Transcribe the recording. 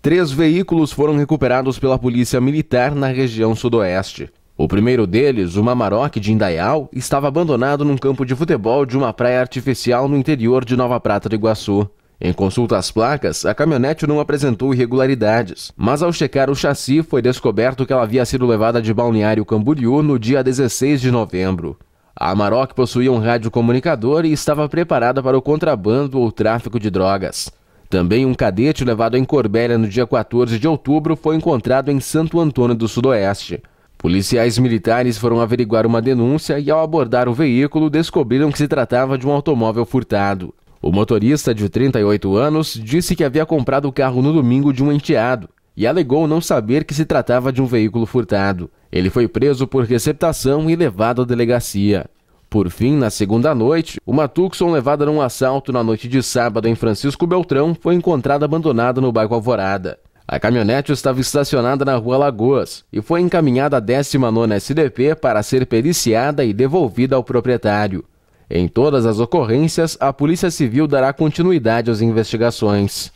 Três veículos foram recuperados pela polícia militar na região sudoeste. O primeiro deles, o Mamarok de Indaial, estava abandonado num campo de futebol de uma praia artificial no interior de Nova Prata do Iguaçu. Em consulta às placas, a caminhonete não apresentou irregularidades, mas ao checar o chassi foi descoberto que ela havia sido levada de Balneário Camboriú no dia 16 de novembro. A Amarok possuía um rádio comunicador e estava preparada para o contrabando ou tráfico de drogas. Também um cadete levado em Corbélia no dia 14 de outubro foi encontrado em Santo Antônio do Sudoeste. Policiais militares foram averiguar uma denúncia e, ao abordar o veículo, descobriram que se tratava de um automóvel furtado. O motorista, de 38 anos, disse que havia comprado o carro no domingo de um enteado e alegou não saber que se tratava de um veículo furtado. Ele foi preso por receptação e levado à delegacia. Por fim, na segunda noite, uma Tucson levada num assalto na noite de sábado em Francisco Beltrão foi encontrada abandonada no bairro Alvorada. A caminhonete estava estacionada na rua Lagoas e foi encaminhada à 19 SDP para ser periciada e devolvida ao proprietário. Em todas as ocorrências, a Polícia Civil dará continuidade às investigações.